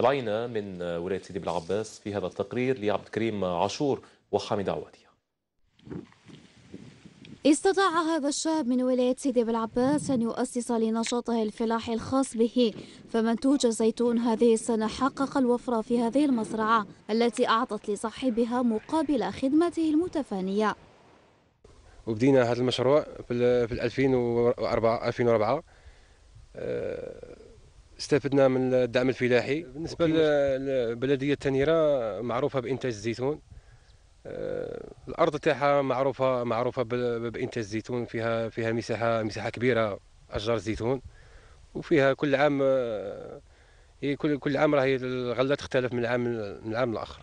راينا من ولاية سيدي بلعباس في هذا التقرير لعبد الكريم عاشور وحامد عوادي استطاع هذا الشاب من ولاية سيدي بلعباس أن يؤسس لنشاطه الفلاحي الخاص به فمنتوج زيتون هذه السنة حقق الوفرة في هذه المزرعة التي أعطت لصاحبها مقابل خدمته المتفانية وبدينا هذا المشروع في 2004 2004 استفدنا من الدعم الفلاحي بالنسبه للبلديه التنيره معروفه بانتاج الزيتون آه، الارض تاعها معروفه معروفه بانتاج الزيتون فيها فيها مساحه مساحه كبيره اشجار الزيتون وفيها كل عام آه، كل كل عام راهي الغله تختلف من عام من العام الاخر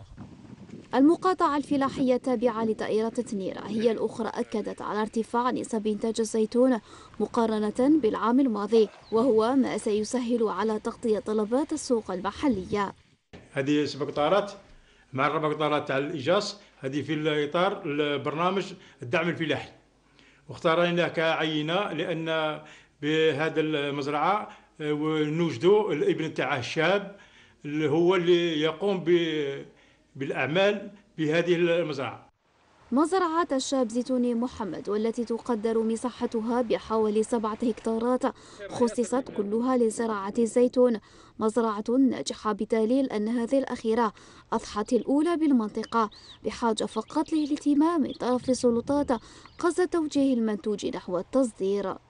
المقاطعة الفلاحية التابعة لدائرة تنيرة هي الأخرى أكدت على ارتفاع نسب إنتاج الزيتون مقارنة بالعام الماضي وهو ما سيسهل على تغطية طلبات السوق المحلية هذه سبع قطارات مع الربع قطارات تاع الإجاص هذه في الإطار البرنامج الدعم الفلاحي واختارنا كعينة لأن بهذا المزرعة آه، ونوجدوا الابن تاعها الشاب اللي هو اللي يقوم ب بالاعمال بهذه المزرعه مزرعة الشاب زيتوني محمد والتي تقدر مساحتها بحوالي سبعة هكتارات خصصت كلها لزراعة الزيتون مزرعة ناجحة بدليل أن هذه الأخيرة أضحت الأولى بالمنطقة بحاجة فقط للاهتمام من طرف السلطات قصد توجيه المنتوج نحو التصدير